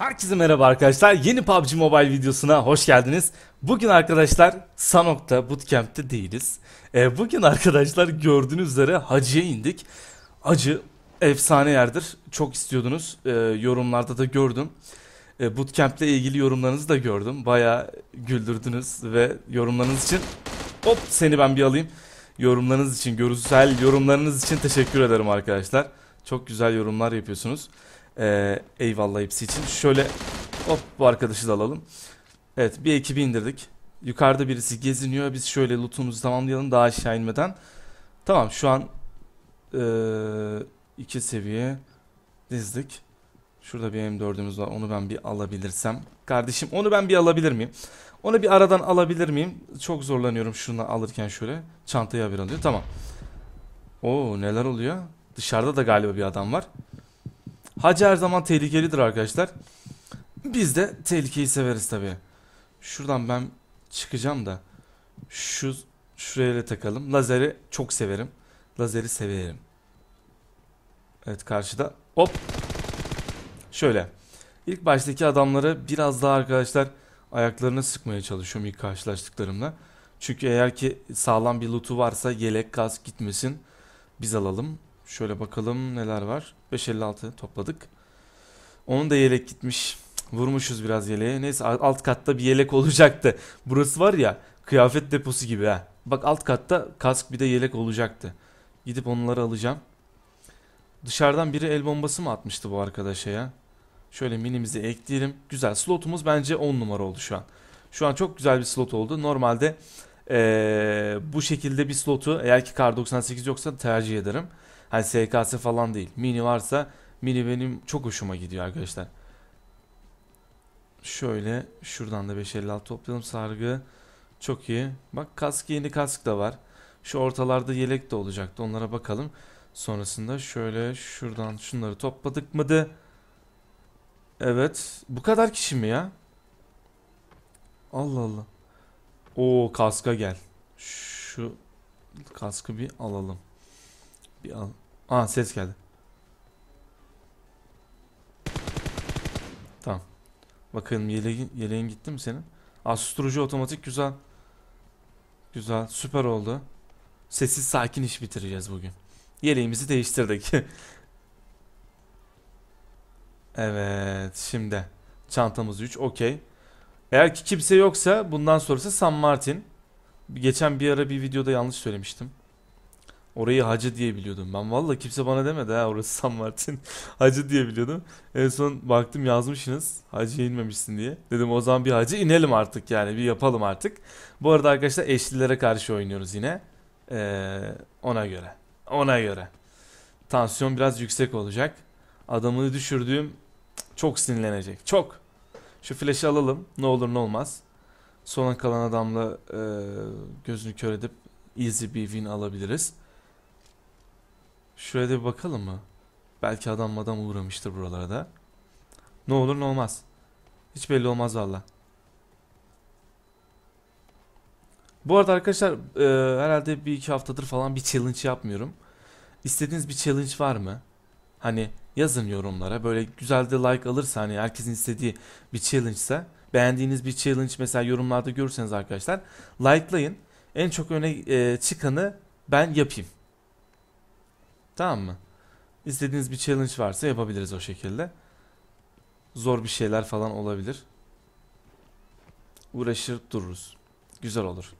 Herkese merhaba arkadaşlar. Yeni PUBG Mobile videosuna hoş geldiniz. Bugün arkadaşlar Sanok'ta bootcamp'te değiliz. E, bugün arkadaşlar gördüğünüz üzere Hacı'ya indik. Hacı efsane yerdir. Çok istiyordunuz. E, yorumlarda da gördüm. E, bootcamp'le ilgili yorumlarınızı da gördüm. Baya güldürdünüz ve yorumlarınız için hop seni ben bir alayım. Yorumlarınız için, görünsel yorumlarınız için teşekkür ederim arkadaşlar. Çok güzel yorumlar yapıyorsunuz. Ee, eyvallah hepsi için. Şöyle hop bu arkadaşı da alalım. Evet bir ekibi indirdik. Yukarıda birisi geziniyor. Biz şöyle lootumuzu tamamlayalım daha aşağı inmeden. Tamam şu an ee, iki seviye dizdik. Şurada bir M4'ümüz var. Onu ben bir alabilirsem. Kardeşim onu ben bir alabilir miyim? Onu bir aradan alabilir miyim? Çok zorlanıyorum şunu alırken şöyle. Çantaya bir alıyor. Tamam. Oo neler oluyor? Dışarıda da galiba bir adam var. Hacı her zaman tehlikelidir arkadaşlar. Biz de tehlikeyi severiz tabii. Şuradan ben çıkacağım da şu şuraya da takalım. Lazeri çok severim. Lazeri severim. Evet karşıda. Hop. Şöyle. İlk baştaki adamları biraz daha arkadaşlar ayaklarını sıkmaya çalışıyorum ilk karşılaştıklarımla. Çünkü eğer ki sağlam bir lootu varsa yelek kask gitmesin. Biz alalım. Şöyle bakalım neler var. 556 topladık. Onun da yelek gitmiş. Vurmuşuz biraz yeleğe. Neyse alt katta bir yelek olacaktı. Burası var ya kıyafet deposu gibi ha. Bak alt katta kask bir de yelek olacaktı. Gidip onları alacağım. Dışarıdan biri el bombası mı atmıştı bu arkadaşa ya? Şöyle minimizi ekleyelim. Güzel slotumuz bence 10 numara oldu şu an. Şu an çok güzel bir slot oldu. Normalde ee, bu şekilde bir slotu eğer ki kar 98 yoksa tercih ederim. Hani SKS falan değil. Mini varsa mini benim çok hoşuma gidiyor arkadaşlar. Şöyle şuradan da 556 toplayalım sargı. Çok iyi. Bak kask yeni kask da var. Şu ortalarda yelek de olacaktı. Onlara bakalım. Sonrasında şöyle şuradan şunları topladık mıydı? Evet. Bu kadar kişi mi ya? Allah Allah. O kaska gel. Şu kaskı bir alalım. Bir an. Aa ses geldi. Tamam. Bakın yeleğin, yeleğin gitti mi senin? Aa susturucu otomatik güzel. Güzel süper oldu. Sessiz sakin iş bitireceğiz bugün. Yeleğimizi değiştirdik. evet şimdi. Çantamız 3 okey. Eğer ki kimse yoksa bundan sonrası San Martin. Geçen bir ara bir videoda yanlış söylemiştim. Orayı hacı diye biliyordum. Ben valla kimse bana demedi ha orası San Martin. hacı diye biliyordum. En son baktım yazmışsınız hacı inmemişsin diye. Dedim o zaman bir hacı inelim artık yani bir yapalım artık. Bu arada arkadaşlar eşlilere karşı oynuyoruz yine. Ee, ona göre. Ona göre. Tansiyon biraz yüksek olacak. Adamını düşürdüğüm çok sinirlenecek. Çok. Şu flash'ı alalım. Ne olur ne olmaz. Sona kalan adamla e, gözünü kör edip easy bir win alabiliriz. Şuraya da bir bakalım mı? Belki adam adam uğramıştır buralarda. Ne olur ne olmaz. Hiç belli olmaz valla. Bu arada arkadaşlar e, herhalde bir iki haftadır falan bir challenge yapmıyorum. İstediğiniz bir challenge var mı? Hani yazın yorumlara. Böyle güzel de like alırsa hani herkesin istediği bir challenge ise beğendiğiniz bir challenge mesela yorumlarda görürseniz arkadaşlar likelayın. En çok öne e, çıkanı ben yapayım. Tamam mı? İstediğiniz bir challenge varsa yapabiliriz o şekilde. Zor bir şeyler falan olabilir. Uğraşır dururuz. Güzel olur.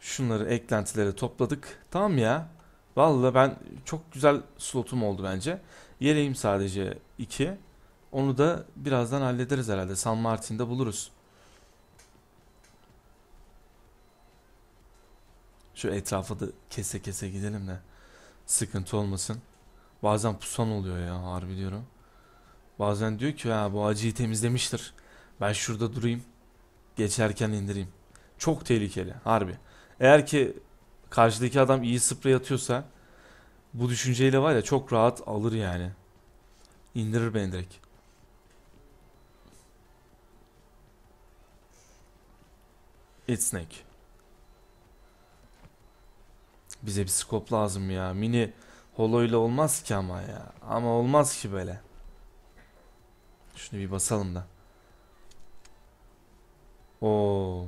Şunları eklentileri topladık. Tamam ya. Vallahi ben çok güzel slotum oldu bence. Yereyim sadece 2. Onu da birazdan hallederiz herhalde. San Martin'de buluruz. Şu etrafa da kese kese gidelim de sıkıntı olmasın. Bazen pusan oluyor ya harbi diyorum. Bazen diyor ki ha bu acıyı temizlemiştir. Ben şurada durayım. Geçerken indireyim. Çok tehlikeli harbi. Eğer ki karşıdaki adam iyi sprey atıyorsa bu düşünceyle var ya çok rahat alır yani. İndirir beni direkt. It's Snake. Bize bir skop lazım ya. Mini holo ile olmaz ki ama ya. Ama olmaz ki böyle. Şunu bir basalım da. Oo.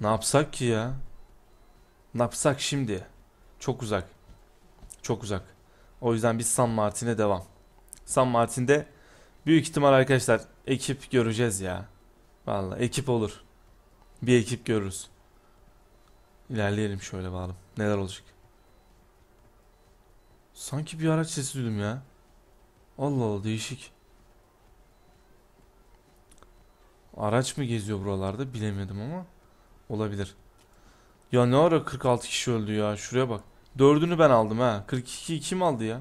Ne yapsak ki ya? Ne yapsak şimdi? Çok uzak. Çok uzak. O yüzden biz San Martin'e devam. San Martin'de büyük ihtimal arkadaşlar ekip göreceğiz ya. Vallahi ekip olur. Bir ekip görürüz. İlerleyelim şöyle bakalım. Neler olacak? Sanki bir araç sesi duydum ya. Allah Allah değişik. Araç mı geziyor buralarda bilemedim ama olabilir. Ya ne ara 46 kişi öldü ya şuraya bak. Dördünü ben aldım ha. 42 kim aldı ya?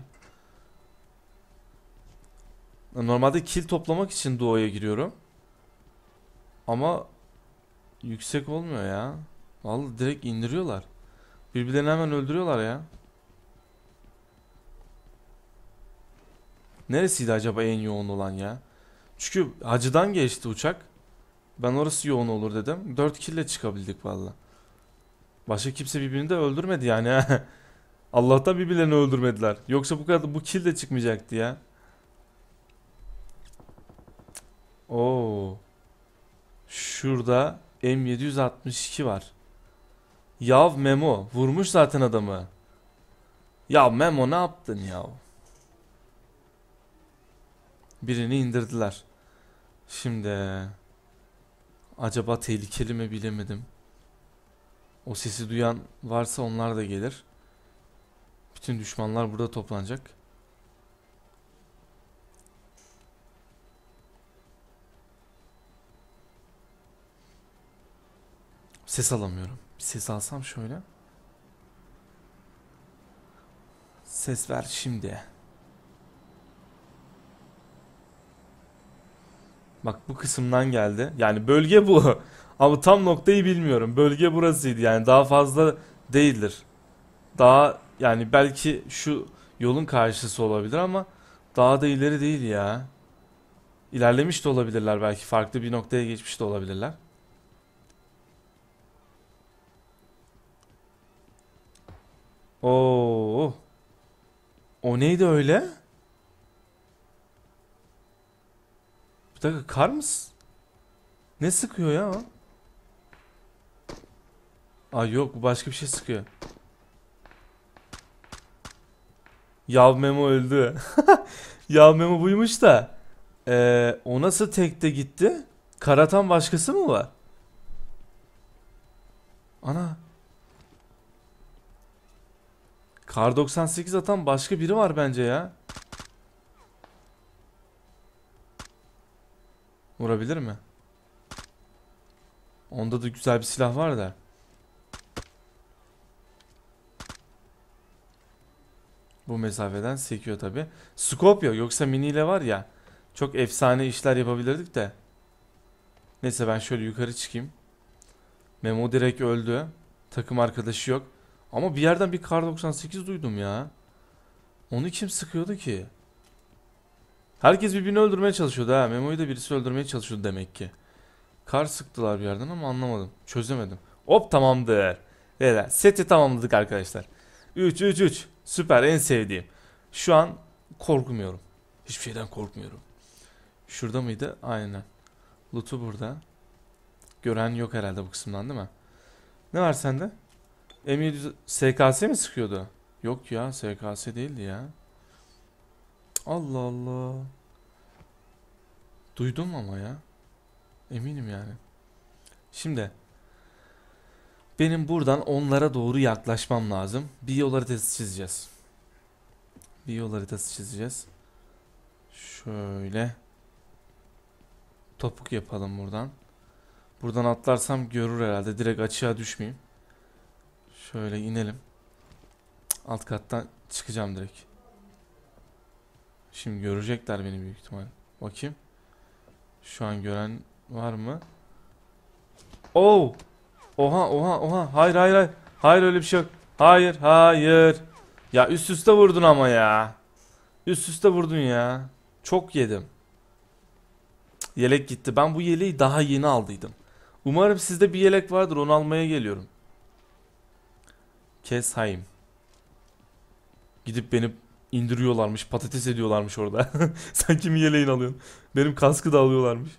Normalde kill toplamak için doğaya giriyorum. Ama yüksek olmuyor ya. Vallahi direkt indiriyorlar. Birbirlerini hemen öldürüyorlar ya. Neresiydi acaba en yoğun olan ya? Çünkü hacıdan geçti uçak. Ben orası yoğun olur dedim. 4 kille çıkabildik vallahi. Başka kimse birbirini de öldürmedi yani. Allah'tan birbirlerini öldürmediler. Yoksa bu kadar bu kill de çıkmayacaktı ya. Oo. Şurada M762 var. Yav Memo vurmuş zaten adamı. Yav Memo ne yaptın yav? Birini indirdiler. Şimdi acaba tehlikeli mi bilemedim. O sesi duyan varsa onlar da gelir. Bütün düşmanlar burada toplanacak. Ses alamıyorum. Ses alsam şöyle. Ses ver şimdi. Bak bu kısımdan geldi. Yani bölge bu. Ama tam noktayı bilmiyorum. Bölge burasıydı yani daha fazla değildir. Daha yani belki şu yolun karşısı olabilir ama daha da ileri değil ya. İlerlemiş de olabilirler belki farklı bir noktaya geçmiş de olabilirler. Oo. O neydi öyle? Bir dakika kar mı? Ne sıkıyor ya Ay yok bu başka bir şey sıkıyor. Yav Memo öldü. Yav Memo buymuş da. Ee, o nasıl tekte gitti? Karatan başkası mı var? Ana. Kar 98 atan başka biri var bence ya. Vurabilir mi? Onda da güzel bir silah var da. Bu mesafeden sekiyor tabi. Scope yok. Yoksa mini ile var ya. Çok efsane işler yapabilirdik de. Neyse ben şöyle yukarı çıkayım. Memo direkt öldü. Takım arkadaşı yok. Ama bir yerden bir kar 98 duydum ya. Onu kim sıkıyordu ki? Herkes birbirini öldürmeye çalışıyordu ha. Memo'yu da birisi öldürmeye çalışıyordu demek ki. Kar sıktılar bir yerden ama anlamadım. Çözemedim. Hop tamamdır. Evet, seti tamamladık arkadaşlar. 3 3 3. Süper en sevdiğim. Şu an korkmuyorum. Hiçbir şeyden korkmuyorum. Şurada mıydı? Aynen. Loot'u burada. Gören yok herhalde bu kısımdan değil mi? Ne var sende? Emir SKS mi sıkıyordu? Yok ya SKS değildi ya. Allah Allah. Duydum ama ya. Eminim yani. Şimdi benim buradan onlara doğru yaklaşmam lazım. Bir yol haritası çizeceğiz. Bir yol haritası çizeceğiz. Şöyle topuk yapalım buradan. Buradan atlarsam görür herhalde. Direkt açığa düşmeyeyim. Şöyle inelim. Alt kattan çıkacağım direkt. Şimdi görecekler beni büyük ihtimal. Bakayım. Şu an gören var mı? Oh! Oha oha oha. Hayır hayır hayır. Hayır öyle bir şey yok. Hayır hayır. Ya üst üste vurdun ama ya. Üst üste vurdun ya. Çok yedim. yelek gitti. Ben bu yeleği daha yeni aldıydım. Umarım sizde bir yelek vardır. Onu almaya geliyorum. Kesheim. Gidip beni indiriyorlarmış, patates ediyorlarmış orada. Sen kimi yeleğin alıyorsun? Benim kaskı da alıyorlarmış.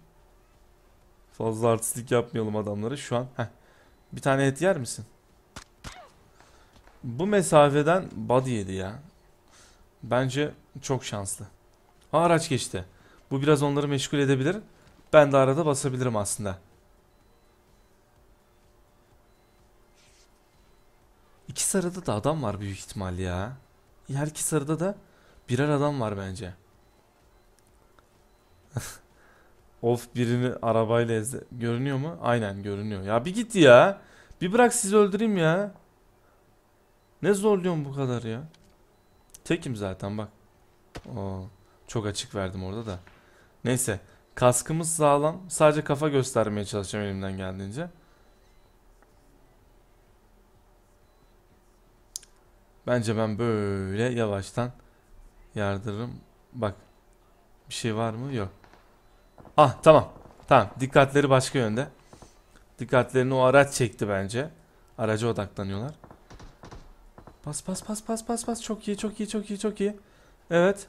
Fazla artistlik yapmayalım adamları şu an. Heh. Bir tane et yer misin? Bu mesafeden body yedi ya. Bence çok şanslı. Ha, araç geçti. Bu biraz onları meşgul edebilir. Ben de arada basabilirim aslında. İki sarıda da adam var büyük ihtimal ya. Her iki sarıda da birer adam var bence. of birini arabayla ezdi. Görünüyor mu? Aynen görünüyor. Ya bir git ya. Bir bırak sizi öldüreyim ya. Ne zorluyorsun bu kadar ya? Tekim zaten bak. Oo, çok açık verdim orada da. Neyse. Kaskımız sağlam. Sadece kafa göstermeye çalışacağım elimden geldiğince. Bence ben böyle yavaştan yardırırım. Bak bir şey var mı? Yok. Ah tamam. Tamam dikkatleri başka yönde. Dikkatlerini o araç çekti bence. Araca odaklanıyorlar. Pas pas pas pas pas pas. çok iyi çok iyi çok iyi çok iyi. Evet.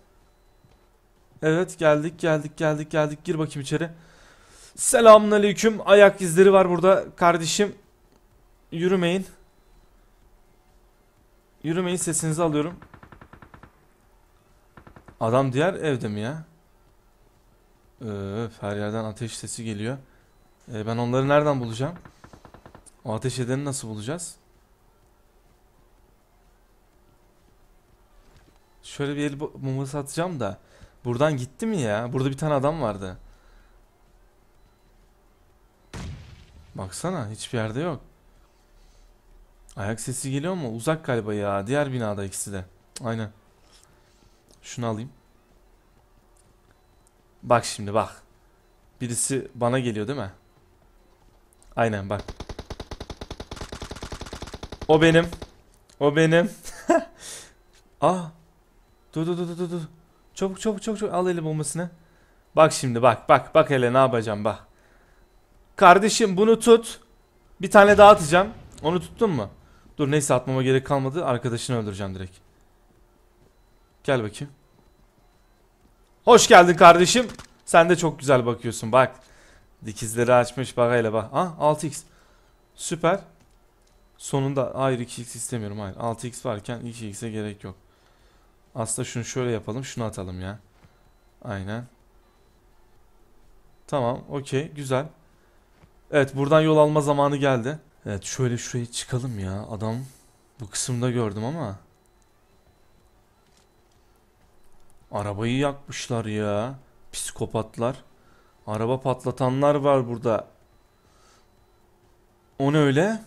Evet geldik geldik geldik geldik gir bakayım içeri. Selamünaleyküm. Ayak izleri var burada kardeşim. Yürümeyin. Yürümeyin sesinizi alıyorum. Adam diğer evde mi ya? Öf, her yerden ateş sesi geliyor. E, ben onları nereden bulacağım? O ateş edeni nasıl bulacağız? Şöyle bir el mumu atacağım da. Buradan gitti mi ya? Burada bir tane adam vardı. Baksana hiçbir yerde yok. Ayak sesi geliyor mu? uzak galiba ya. Diğer binada ikisi de. Aynen. Şunu alayım. Bak şimdi bak. Birisi bana geliyor değil mi? Aynen bak. O benim. O benim. ah. Dur dur dur dur dur. Çabuk çabuk çabuk çabuk al eli bombasını. Bak şimdi bak bak bak hele ne yapacağım bak. Kardeşim bunu tut. Bir tane daha atacağım. Onu tuttun mu? Dur neyse atmama gerek kalmadı. Arkadaşını öldüreceğim direkt. Gel bakayım. Hoş geldin kardeşim. Sen de çok güzel bakıyorsun bak. Dikizleri açmış bak hele ah, bak. Ha 6x. Süper. Sonunda hayır 2x istemiyorum hayır. 6x varken 2x'e gerek yok. Aslında şunu şöyle yapalım. Şunu atalım ya. Aynen. Tamam okey güzel. Evet buradan yol alma zamanı geldi. Evet şöyle şurayı çıkalım ya. Adam bu kısımda gördüm ama. Arabayı yakmışlar ya. Psikopatlar. Araba patlatanlar var burada. O ne öyle?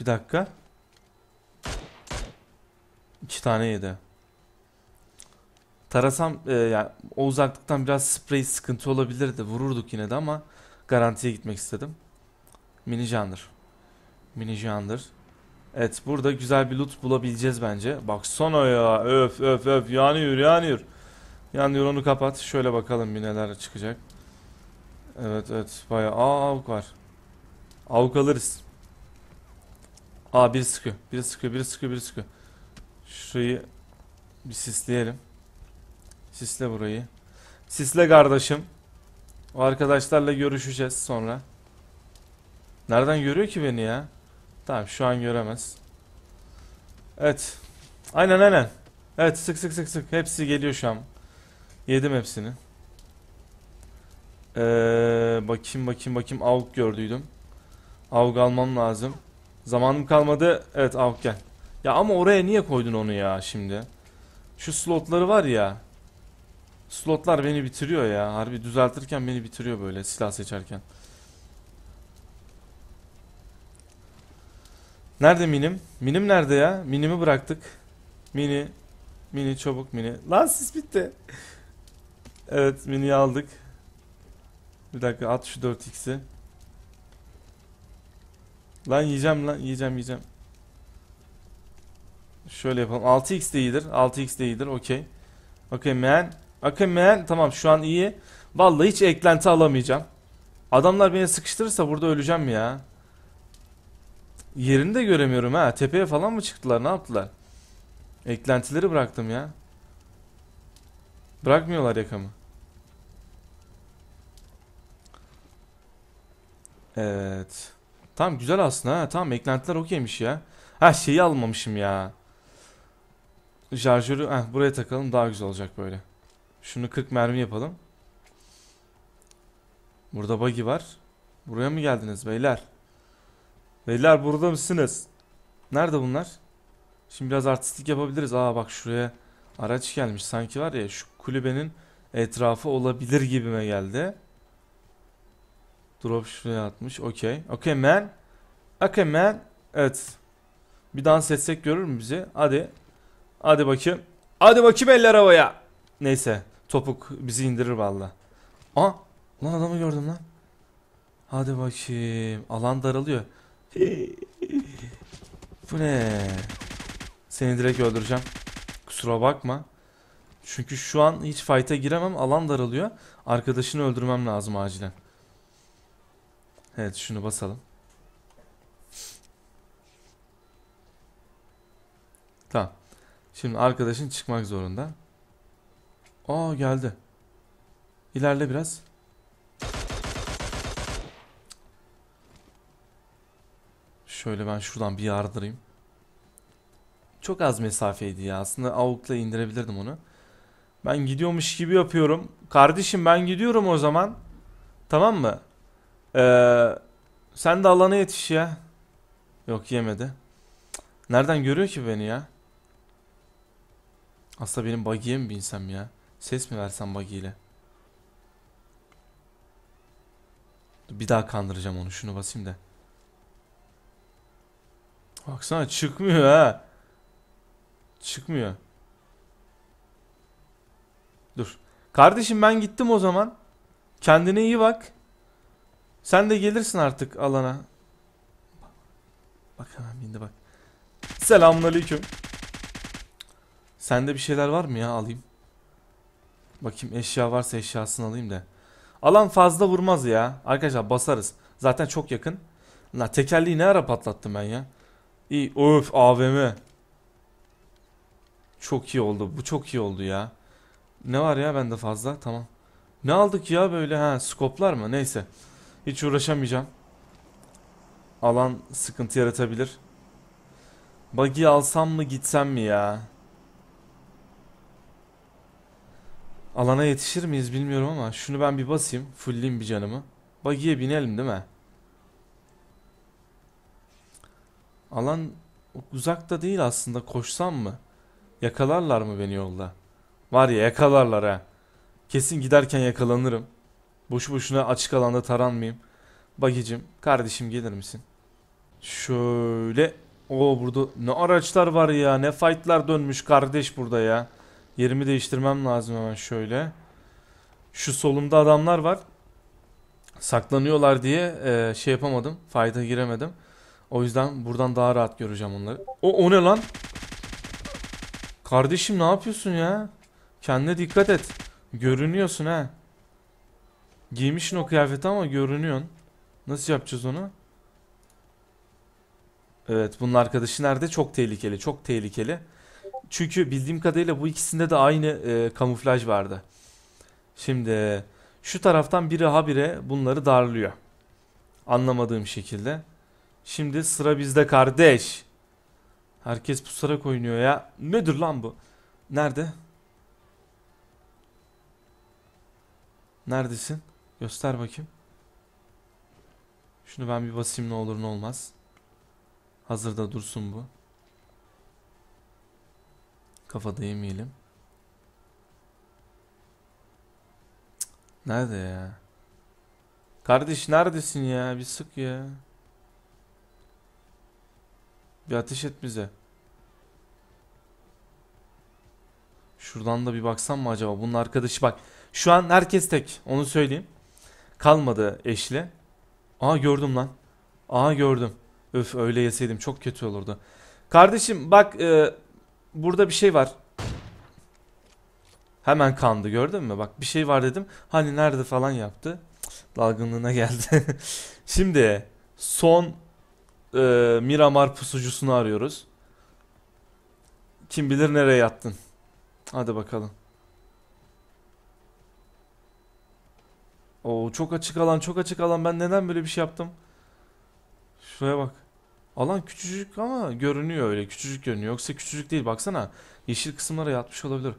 Bir dakika. İki tane yedi. Tarasam e, yani o uzaklıktan biraz sprey sıkıntı olabilirdi. Vururduk yine de ama garantiye gitmek istedim. Mini mini Minijandır. Evet burada güzel bir loot bulabileceğiz bence. Bak Baksana ya öf öf öf yanıyor yanıyor. Yanıyor onu kapat. Şöyle bakalım bir neler çıkacak. Evet evet bayağı aa avuk var. Avuk alırız. Aa bir sıkı bir sıkı bir sıkı bir sıkı. Şurayı bir sisleyelim. Sisle burayı. Sisle kardeşim. O arkadaşlarla görüşeceğiz sonra. Nereden görüyor ki beni ya? Tamam şu an göremez. Evet. Aynen aynen. Evet sık sık sık sık. Hepsi geliyor şu an. Yedim hepsini. Ee, bakayım bakayım bakayım. Avuk gördüydüm. Avuk almam lazım. Zamanım kalmadı. Evet avuk gel. Ya ama oraya niye koydun onu ya şimdi? Şu slotları var ya. Slotlar beni bitiriyor ya. Harbi düzeltirken beni bitiriyor böyle silah seçerken. Nerede minim? Minim nerede ya? Minimi bıraktık. Mini. Mini çabuk mini. Lan sis bitti. evet mini aldık. Bir dakika at şu 4x'i. Lan yiyeceğim lan yiyeceğim yiyeceğim. Şöyle yapalım. 6x de iyidir. 6x de iyidir. Okey. Okey man. Okey man. Tamam şu an iyi. Vallahi hiç eklenti alamayacağım. Adamlar beni sıkıştırırsa burada öleceğim ya. Yerini de göremiyorum ha. Tepeye falan mı çıktılar? Ne yaptılar? Eklentileri bıraktım ya. Bırakmıyorlar yakamı. Evet. Tamam güzel aslında ha. Tamam eklentiler okeymiş ya. Ha şeyi almamışım ya. Şarjörü heh, buraya takalım daha güzel olacak böyle. Şunu 40 mermi yapalım. Burada buggy var. Buraya mı geldiniz beyler? Beyler burada mısınız? Nerede bunlar? Şimdi biraz artistik yapabiliriz. Aa bak şuraya araç gelmiş. Sanki var ya şu kulübenin etrafı olabilir gibime geldi. Drop şuraya atmış. Okey. Okey man. Okey man. Evet. Bir dans etsek görür mü bizi? Hadi. Hadi bakayım. Hadi bakayım eller havaya. Neyse. Topuk bizi indirir valla. Aa. Lan adamı gördüm lan. Hadi bakayım. Alan daralıyor. Bu ne? Seni direkt öldüreceğim. Kusura bakma. Çünkü şu an hiç fight'a giremem. Alan daralıyor. Arkadaşını öldürmem lazım acilen. Evet şunu basalım. Tamam. Şimdi arkadaşın çıkmak zorunda. Aa geldi. İlerle biraz. Şöyle ben şuradan bir yardırayım. Çok az mesafeydi ya. Aslında avukla indirebilirdim onu. Ben gidiyormuş gibi yapıyorum. Kardeşim ben gidiyorum o zaman. Tamam mı? Ee, sen de alana yetiş ya. Yok yemedi. Nereden görüyor ki beni ya? Aslında benim buggy'e mi binsem ya? Ses mi versem buggy ile? Bir daha kandıracağım onu. Şunu basayım da. Baksana çıkmıyor ha. Çıkmıyor. Dur. Kardeşim ben gittim o zaman. Kendine iyi bak. Sen de gelirsin artık alana. Bak hemen bindi bak. Selamünaleyküm. Sende bir şeyler var mı ya alayım. Bakayım eşya varsa eşyasını alayım da. Alan fazla vurmaz ya. Arkadaşlar basarız. Zaten çok yakın. La tekerliği ne ara patlattım ben ya. İyi. Öf AVM. Çok iyi oldu. Bu çok iyi oldu ya. Ne var ya bende fazla? Tamam. Ne aldık ya böyle? Ha skoplar mı? Neyse. Hiç uğraşamayacağım. Alan sıkıntı yaratabilir. Buggy alsam mı gitsem mi ya? Alana yetişir miyiz bilmiyorum ama şunu ben bir basayım. Fulleyim bir canımı. Buggy'ye binelim değil mi? Alan uzakta değil aslında koşsam mı? Yakalarlar mı beni yolda? Var ya yakalarlar ha. Kesin giderken yakalanırım. Boşu boşuna açık alanda taranmayayım. Bagicim kardeşim gelir misin? Şöyle. o burada ne araçlar var ya ne fightlar dönmüş kardeş burada ya. Yerimi değiştirmem lazım hemen şöyle. Şu solumda adamlar var. Saklanıyorlar diye e, şey yapamadım. Fayda giremedim. O yüzden buradan daha rahat göreceğim onları. O, o ne lan? Kardeşim ne yapıyorsun ya? Kendine dikkat et. Görünüyorsun ha. Giymişsin o kıyafeti ama görünüyorsun. Nasıl yapacağız onu? Evet bunun arkadaşı nerede? Çok tehlikeli. Çok tehlikeli. Çünkü bildiğim kadarıyla bu ikisinde de aynı e, kamuflaj vardı. Şimdi şu taraftan biri habire bunları darlıyor. Anlamadığım şekilde. Şimdi sıra bizde kardeş. Herkes pusarak oynuyor ya. Nedir lan bu? Nerede? Neredesin? Göster bakayım. Şunu ben bir basayım ne olur ne olmaz. Hazırda dursun bu. Kafada yemeyelim. Nerede ya? Kardeş neredesin ya? Bir sık ya. Bir ateş et bize. Şuradan da bir baksam mı acaba? Bunun arkadaşı bak. Şu an herkes tek. Onu söyleyeyim. Kalmadı eşli. Aa gördüm lan. Aa gördüm. Öf öyle yeseydim çok kötü olurdu. Kardeşim bak e, burada bir şey var. Hemen kandı gördün mü? Bak bir şey var dedim. Hani nerede falan yaptı. dalgınlığına geldi. Şimdi son e, Miramar pusucusunu arıyoruz. Kim bilir nereye yattın. Hadi bakalım. Oo çok açık alan çok açık alan ben neden böyle bir şey yaptım? Şuraya bak. Alan küçücük ama görünüyor öyle küçücük görünüyor. Yoksa küçücük değil baksana. Yeşil kısımlara yatmış olabilir.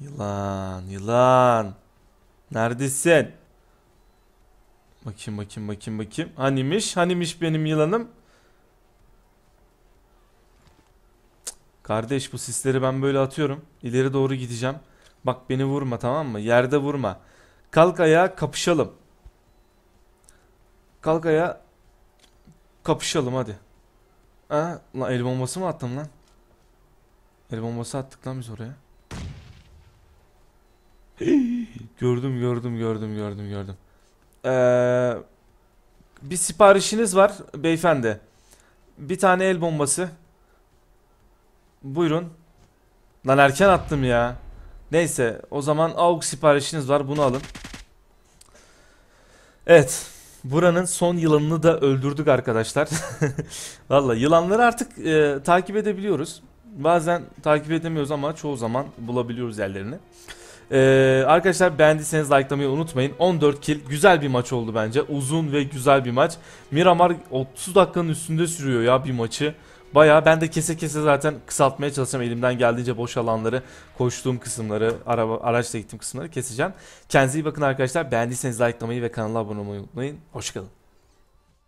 Yılan yılan. Neredesin? Bakayım bakayım bakayım bakayım. Hanimiş? Hanimiş benim yılanım? Kardeş bu sisleri ben böyle atıyorum. İleri doğru gideceğim. Bak beni vurma tamam mı? Yerde vurma. Kalk ayağa kapışalım. Kalk ayağa kapışalım hadi. Ha, lan el bombası mı attım lan? El bombası attık lan biz oraya. Hii. Gördüm gördüm gördüm gördüm gördüm. Ee, bir siparişiniz var beyefendi. Bir tane el bombası. Buyurun. Lan erken attım ya. Neyse o zaman AUG siparişiniz var bunu alın. Evet. Buranın son yılanını da öldürdük arkadaşlar. Valla yılanları artık e, takip edebiliyoruz. Bazen takip edemiyoruz ama çoğu zaman bulabiliyoruz yerlerini. Ee, arkadaşlar beğendiyseniz likelamayı unutmayın. 14 kill güzel bir maç oldu bence. Uzun ve güzel bir maç. Miramar 30 dakikanın üstünde sürüyor ya bir maçı. Baya ben de kese kese zaten kısaltmaya çalışacağım. Elimden geldiğince boş alanları, koştuğum kısımları, araba, araçla gittiğim kısımları keseceğim. Kendinize iyi bakın arkadaşlar. Beğendiyseniz likelamayı ve kanala abone olmayı unutmayın. Hoşçakalın.